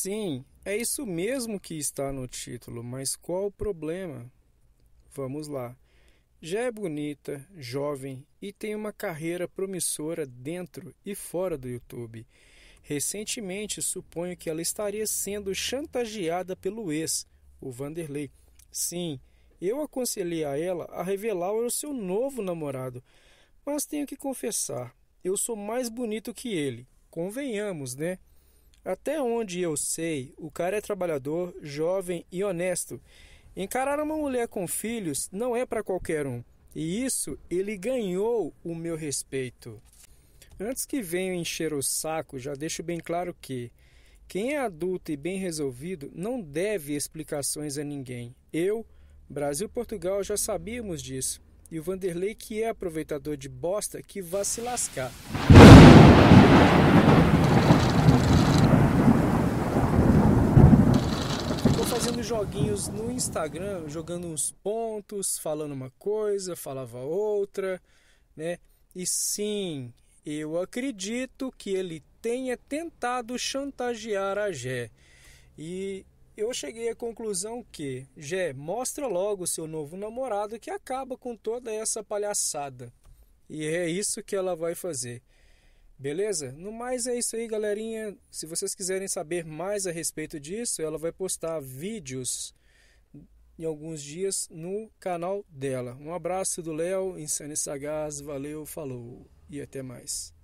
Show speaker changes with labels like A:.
A: Sim, é isso mesmo que está no título, mas qual o problema? Vamos lá. Já é bonita, jovem e tem uma carreira promissora dentro e fora do YouTube. Recentemente, suponho que ela estaria sendo chantageada pelo ex, o Vanderlei. Sim, eu aconselhei a ela a revelar o seu novo namorado, mas tenho que confessar, eu sou mais bonito que ele. Convenhamos, né? Até onde eu sei, o cara é trabalhador, jovem e honesto. Encarar uma mulher com filhos não é para qualquer um. E isso ele ganhou o meu respeito. Antes que venham encher o saco, já deixo bem claro que quem é adulto e bem resolvido não deve explicações a ninguém. Eu, Brasil e Portugal já sabíamos disso. E o Vanderlei, que é aproveitador de bosta, que vá se lascar. fazendo joguinhos no Instagram, jogando uns pontos, falando uma coisa, falava outra, né? E sim, eu acredito que ele tenha tentado chantagear a Jé. E eu cheguei à conclusão que, Jé, mostra logo seu novo namorado que acaba com toda essa palhaçada. E é isso que ela vai fazer. Beleza? No mais é isso aí, galerinha. Se vocês quiserem saber mais a respeito disso, ela vai postar vídeos em alguns dias no canal dela. Um abraço do Léo, Insane Sagaz, valeu, falou e até mais.